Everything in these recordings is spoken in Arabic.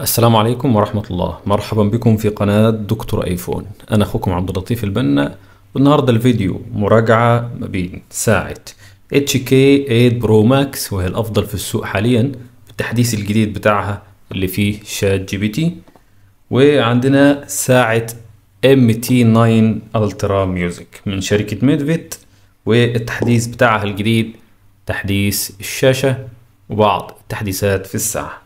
السلام عليكم ورحمة الله مرحبا بكم في قناة دكتور ايفون أنا أخوكم عبد اللطيف البنا والنهاردة الفيديو مراجعة ما بين ساعة HK 8 برو ماكس وهي الأفضل في السوق حاليا التحديث الجديد بتاعها اللي فيه شات جي بي تي وعندنا ساعة MT9 الترا ميوزك من شركة ميدفيت والتحديث بتاعها الجديد تحديث الشاشة وبعض التحديثات في الساعة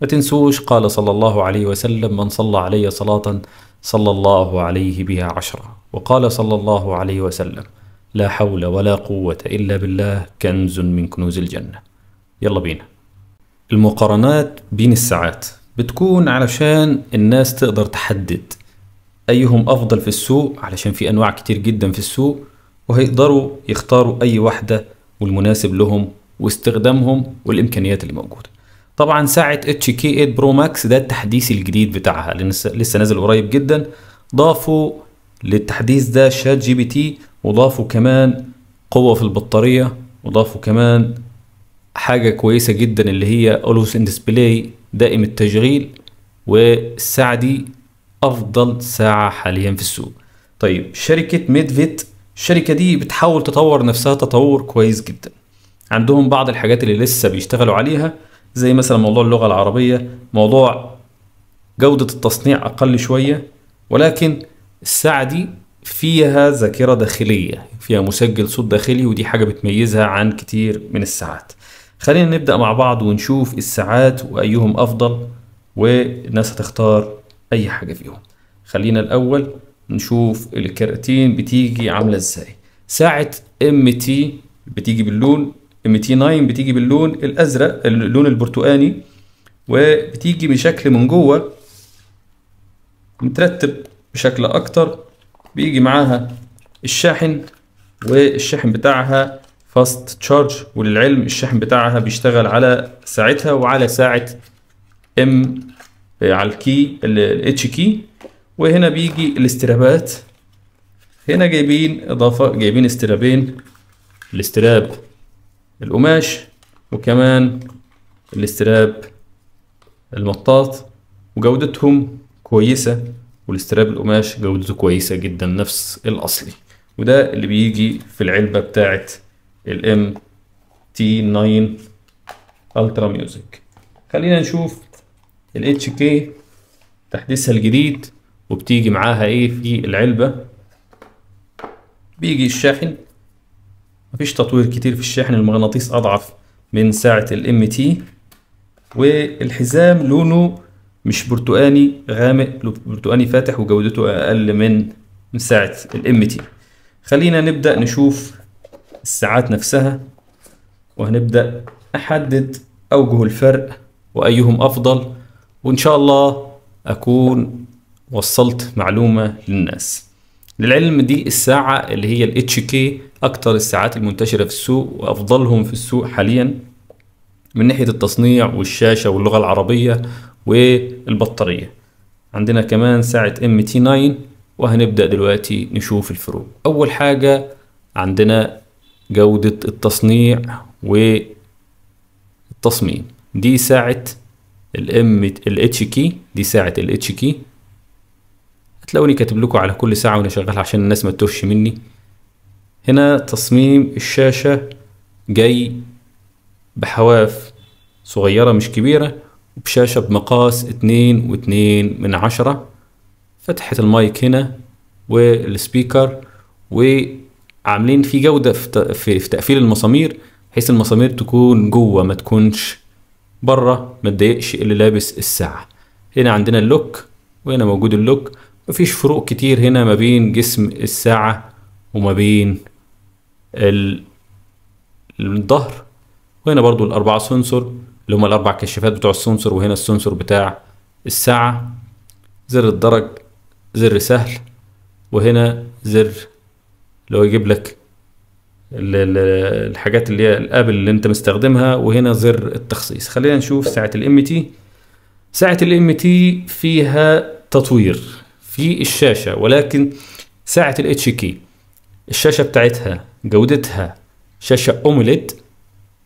ما تنسوش قال صلى الله عليه وسلم من صلى علي صلاة صلى الله عليه بها عشرة وقال صلى الله عليه وسلم لا حول ولا قوة إلا بالله كنز من كنوز الجنة يلا بينا المقارنات بين الساعات بتكون علشان الناس تقدر تحدد أيهم أفضل في السوق علشان في أنواع كتير جدا في السوق وهيقدروا يختاروا أي واحدة والمناسب لهم واستخدامهم والإمكانيات اللي موجودة طبعا ساعه اتش كي 8 برو ماكس ده التحديث الجديد بتاعها لسه نازل قريب جدا ضافوا للتحديث ده شات جي بي تي وضافوا كمان قوه في البطاريه وضافوا كمان حاجه كويسه جدا اللي هي اولوس ان ديسبلاي دائم التشغيل والساعه دي افضل ساعه حاليا في السوق طيب شركه ميدفيت الشركه دي بتحاول تطور نفسها تطور كويس جدا عندهم بعض الحاجات اللي لسه بيشتغلوا عليها زي مثلا موضوع اللغه العربيه موضوع جوده التصنيع اقل شويه ولكن الساعه دي فيها ذاكره داخليه فيها مسجل صوت داخلي ودي حاجه بتميزها عن كتير من الساعات خلينا نبدا مع بعض ونشوف الساعات وايهم افضل والناس هتختار اي حاجه فيهم خلينا الاول نشوف الكراتين بتيجي عامله ازاي ساعه ام تي بتيجي باللون 9 بتيجي باللون الازرق اللون البرتقاني وبتيجي بشكل من جوه مترتب بشكل اكتر بيجي معاها الشاحن والشاحن بتاعها فاست تشارج وللعلم الشاحن بتاعها بيشتغل على ساعتها وعلى ساعة ام على الكي الاتش كي وهنا بيجي الاسترابات هنا جايبين اضافة جايبين استرابين الاستراب القماش وكمان الاستراب المطاط وجودتهم كويسة والاستراب القماش جودته كويسة جدا نفس الأصلي وده اللي بيجي في العلبة بتاعة الام تي 9 الترا ميوزك خلينا نشوف الاتش كي تحديثها الجديد وبتيجي معاها ايه في العلبة بيجي الشاحن مفيش تطوير كتير في الشاحن المغناطيس أضعف من ساعة الام تي والحزام لونه مش برتقاني غامق برتقاني فاتح وجودته أقل من من ساعة الام تي خلينا نبدأ نشوف الساعات نفسها وهنبدأ أحدد أوجه الفرق وأيهم أفضل وإن شاء الله أكون وصلت معلومة للناس للعلم دي الساعة اللي هي ال HK أكتر الساعات المنتشرة في السوق وأفضلهم في السوق حاليا من ناحية التصنيع والشاشة واللغة العربية والبطارية عندنا كمان ساعة MT9 وهنبدأ دلوقتي نشوف الفروق أول حاجة عندنا جودة التصنيع والتصميم دي ساعة الام الاتش كي دي ساعة الاتش كي هتلاقوني كاتب لكم على كل ساعة وانا شغال عشان الناس ما تتوهش مني هنا تصميم الشاشة جاي بحواف صغيرة مش كبيرة وبشاشة بمقاس اتنين واتنين من عشرة فتحة المايك هنا والسبيكر وعاملين في جودة في تقفيل المسامير بحيث المسامير تكون جوه ما تكونش بره ما تضايقش اللي لابس الساعة هنا عندنا اللوك وهنا موجود اللوك مفيش فروق كتير هنا ما بين جسم الساعة وما بين ال... الظهر وهنا برضو الأربعة سنسور اللي هما الأربع كشافات بتوع السنسور وهنا السنسور بتاع الساعة زر الدرج زر سهل وهنا زر اللي هو يجيب لك الحاجات اللي هي الابل اللي انت مستخدمها وهنا زر التخصيص خلينا نشوف ساعة الام تي ساعة الام تي فيها تطوير في الشاشة ولكن ساعة ال كي الشاشة بتاعتها جودتها شاشة أوميليد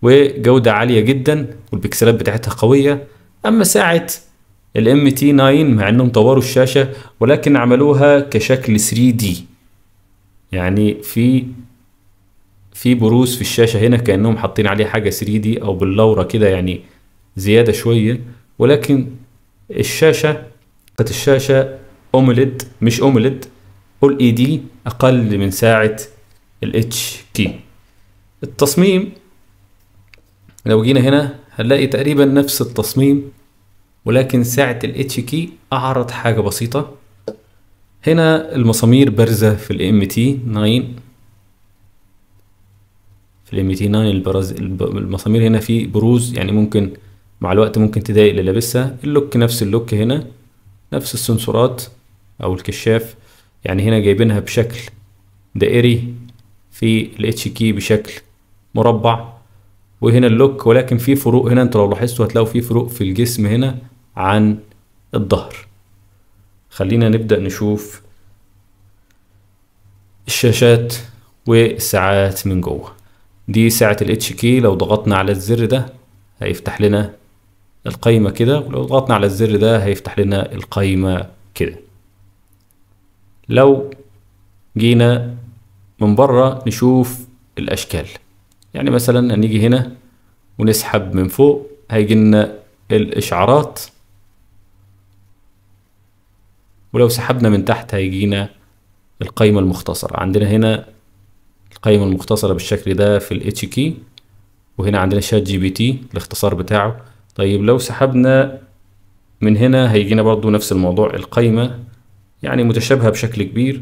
وجودة عالية جدا والبكسلات بتاعتها قوية أما ساعة الام تي 9 مع انهم طوروا الشاشة ولكن عملوها كشكل 3 دي يعني في في بروز في الشاشة هنا كأنهم حاطين عليه حاجة دي او باللورة كده يعني زيادة شوية ولكن الشاشة كانت الشاشة اومليت مش اومليت قول اي دي اقل من ساعة الاتش كي التصميم لو جينا هنا هنلاقي تقريبا نفس التصميم ولكن ساعة الاتش كي اعرض حاجة بسيطة هنا المسامير بارزة في الام تي 9 في الام تي 9 البرز المسامير هنا في بروز يعني ممكن مع الوقت ممكن تضايق اللي لابسها اللوك نفس اللوك هنا نفس السنسورات او الكشاف يعني هنا جايبينها بشكل دائري في الاتش كي بشكل مربع وهنا اللوك ولكن في فروق هنا انتوا لو لاحظتوا هتلاقوا في فروق في الجسم هنا عن الظهر خلينا نبدأ نشوف الشاشات والساعات من جوه دي ساعة الاتش كي لو ضغطنا على الزر ده هيفتح لنا القايمة كده ولو ضغطنا على الزر ده هيفتح لنا القايمة كده لو جينا من بره نشوف الأشكال يعني مثلا هنيجي هنا ونسحب من فوق هيجي لنا الإشعارات ولو سحبنا من تحت هيجينا القايمة المختصرة عندنا هنا القايمة المختصرة بالشكل ده في الاتش كي وهنا عندنا شات جي بي تي الاختصار بتاعه طيب لو سحبنا من هنا هيجينا برضو نفس الموضوع القايمة يعني متشابهة بشكل كبير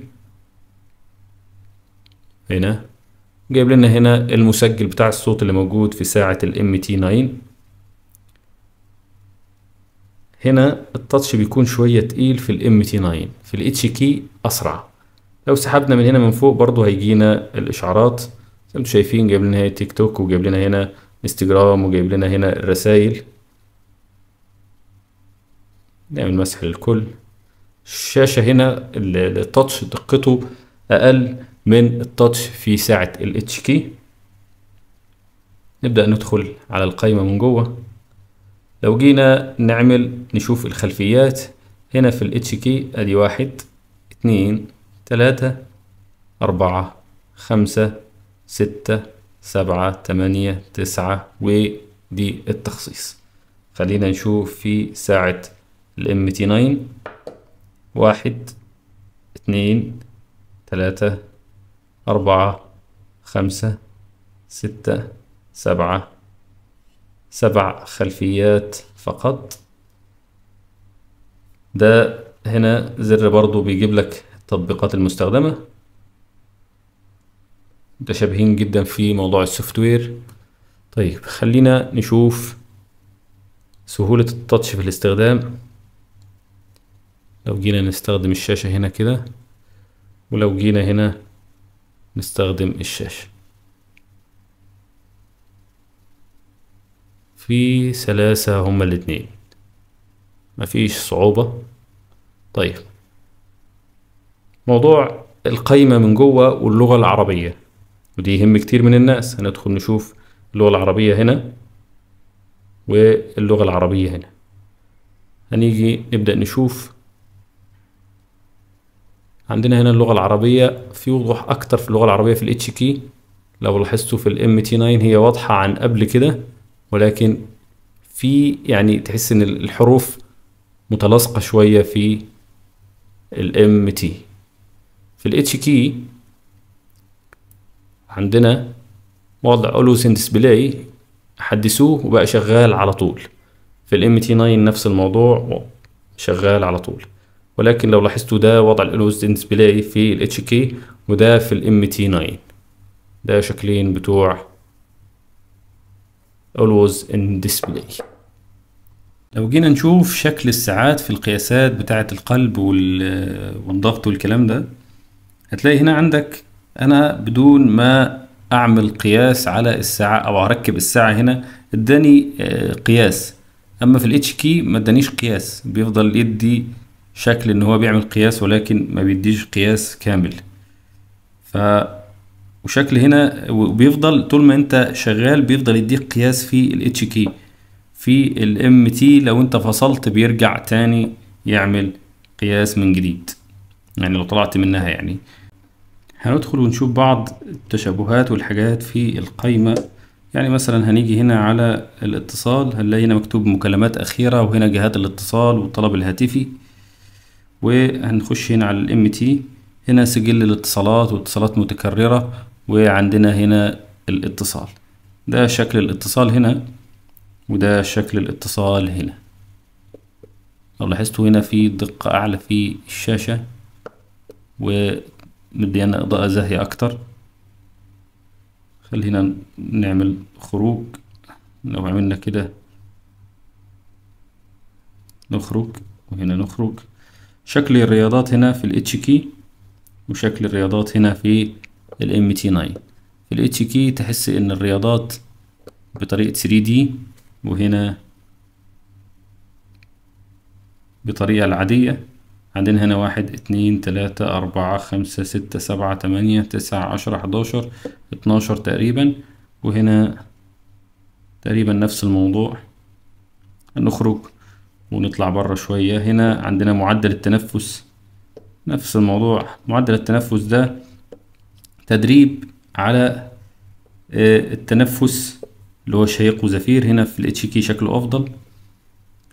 هنا جايب لنا هنا المسجل بتاع الصوت اللي موجود في ساعة الام تي 9 هنا التاتش بيكون شوية تقيل في الام تي 9 في الاتش كي اسرع لو سحبنا من هنا من فوق برضو هيجينا الاشعارات زي ما انتم شايفين جايب لنا هنا تيك توك وجايب لنا هنا انستجرام وجايب لنا هنا الرسايل نعمل مسح للكل الشاشة هنا التاتش دقته أقل من التاتش في ساعة ال H نبدأ ندخل على القائمة من جوه لو جينا نعمل نشوف الخلفيات هنا في ال H أدي واحد اتنين تلاتة أربعة خمسة ستة سبعة تمانية تسعة ودي التخصيص خلينا نشوف في ساعة الام تي 9 واحد اثنين ثلاثة أربعة خمسة ستة سبعة سبع خلفيات فقط ده هنا زر برضو بيجيب لك التطبيقات المستخدمة متشابهين جدا في موضوع السوفت وير طيب خلينا نشوف سهولة التاتش في الاستخدام لو جينا نستخدم الشاشة هنا كده ولو جينا هنا نستخدم الشاشة في سلاسة هما الاتنين مفيش صعوبة طيب موضوع القايمة من جوه واللغة العربية ودي يهم كتير من الناس هندخل نشوف اللغة العربية هنا واللغة العربية هنا هنيجي نبدأ نشوف عندنا هنا اللغة العربية في وضوح أكتر في اللغة العربية في الاتش كي لو لاحظتوا في الام تي 9 هي واضحة عن قبل كده ولكن في يعني تحس إن الحروف متلاصقة شوية في الام تي في الاتش كي عندنا وضع ألوسن ديسبلاي حدثوه وبقى شغال على طول في الام تي 9 نفس الموضوع شغال على طول ولكن لو لاحظتوا ده وضع الالوز ديسبلاي في الاتش كي وده في الام تي 9 ده شكلين بتوع الوز in display لو جينا نشوف شكل الساعات في القياسات بتاعة القلب والضغط والكلام ده هتلاقي هنا عندك انا بدون ما اعمل قياس على الساعة او اركب الساعة هنا اداني آه، قياس اما في الاتش كي ما ادانيش قياس بيفضل يدي شكل ان هو بيعمل قياس ولكن ما بيديش قياس كامل ف وشكل هنا وبيفضل طول ما انت شغال بيفضل يديك قياس في الاتش كي في الام تي لو انت فصلت بيرجع تاني يعمل قياس من جديد يعني لو طلعت منها يعني هندخل ونشوف بعض التشابهات والحاجات في القايمة يعني مثلا هنيجي هنا على الاتصال هنلاقي هنا مكتوب مكالمات أخيرة وهنا جهات الاتصال والطلب الهاتفي وهنخش هنا على الام تي هنا سجل الاتصالات واتصالات متكررة وعندنا هنا الاتصال ده شكل الاتصال هنا وده شكل الاتصال هنا لو لاحظتوا هنا في دقة أعلى في الشاشة ومدينا إضاءة زاهية أكتر خلينا نعمل خروج لو عملنا كده نخرج وهنا نخرج شكل الرياضات هنا في الاتش كي وشكل الرياضات هنا في الام تي 9 في الاتش كي تحس ان الرياضات بطريقة 3 دي وهنا بطريقة العادية عندنا هنا واحد اتنين تلاتة أربعة خمسة ستة سبعة تمانية تسعة عشرة حداشر اتناشر تقريبا وهنا تقريبا نفس الموضوع نخرج ونطلع بره شوية هنا عندنا معدل التنفس نفس الموضوع معدل التنفس ده تدريب على آه، التنفس اللي هو شهيق وزفير هنا في الاتش كي شكله افضل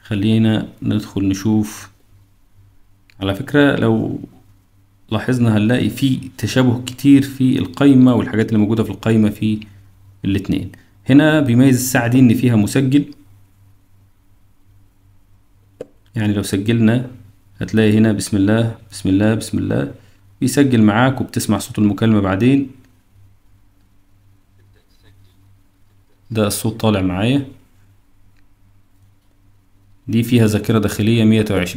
خلينا ندخل نشوف على فكرة لو لاحظنا هنلاقي في تشابه كتير في القايمة والحاجات اللي موجودة في القايمة في الاتنين هنا بيميز الساعة دي ان فيها مسجل يعني لو سجلنا هتلاقي هنا بسم الله بسم الله بسم الله بيسجل معاك وبتسمع صوت المكالمة بعدين ده الصوت طالع معايا دي فيها ذاكرة داخلية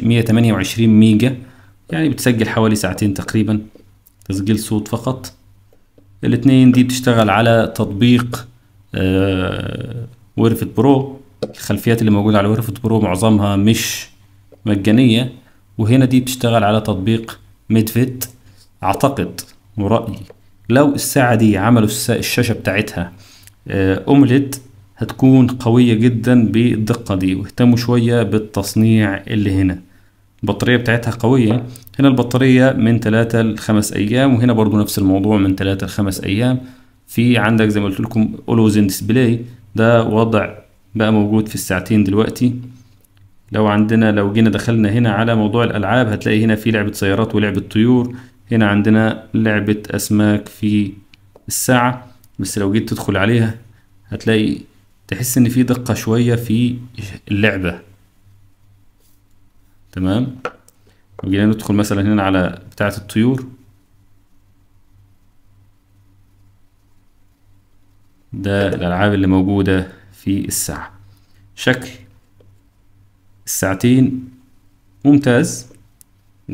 مية تمانية وعشرين ميجا يعني بتسجل حوالي ساعتين تقريبا تسجيل صوت فقط الاتنين دي بتشتغل على تطبيق آه ويرفت برو الخلفيات اللي موجودة على ورفت برو معظمها مش مجانية وهنا دي بتشتغل على تطبيق ميدفيت أعتقد ورأيي لو الساعة دي عملوا الشاشة بتاعتها آه، أومليت هتكون قوية جدا بالدقة دي واهتموا شوية بالتصنيع اللي هنا البطارية بتاعتها قوية هنا البطارية من ثلاثة لخمس أيام وهنا برضو نفس الموضوع من ثلاثة لخمس أيام في عندك زي ما قلت لكم أولوزين ديسبلاي ده وضع بقى موجود في الساعتين دلوقتي لو عندنا لو جينا دخلنا هنا على موضوع الألعاب هتلاقي هنا في لعبة سيارات ولعبة طيور هنا عندنا لعبة أسماك في الساعة بس لو جيت تدخل عليها هتلاقي تحس إن في دقة شوية في اللعبة تمام جينا ندخل مثلا هنا على بتاعة الطيور ده الألعاب اللي موجودة في الساعة شكل الساعتين ممتاز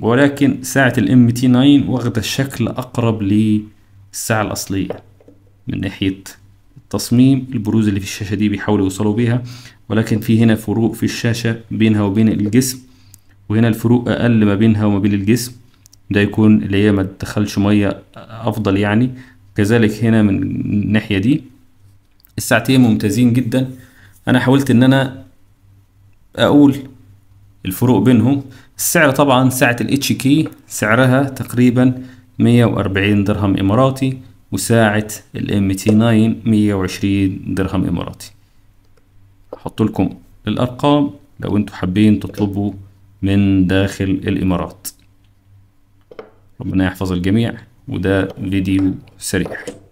ولكن ساعة ال m 9 واخدة الشكل اقرب للساعة الاصلية من ناحية التصميم البروز اللي في الشاشة دي بيحاولوا يوصلوا بيها ولكن في هنا فروق في الشاشة بينها وبين الجسم وهنا الفروق اقل ما بينها وما بين الجسم ده يكون اللي هي ما تدخلش مية افضل يعني كذلك هنا من الناحية دي الساعتين ممتازين جدا انا حاولت ان انا اقول الفروق بينهم السعر طبعا ساعة الاتش كي سعرها تقريبا 140 درهم اماراتي وساعة الام تي 9 120 درهم اماراتي احط لكم الارقام لو انتم حابين تطلبوا من داخل الامارات ربنا يحفظ الجميع وده فيديو سريع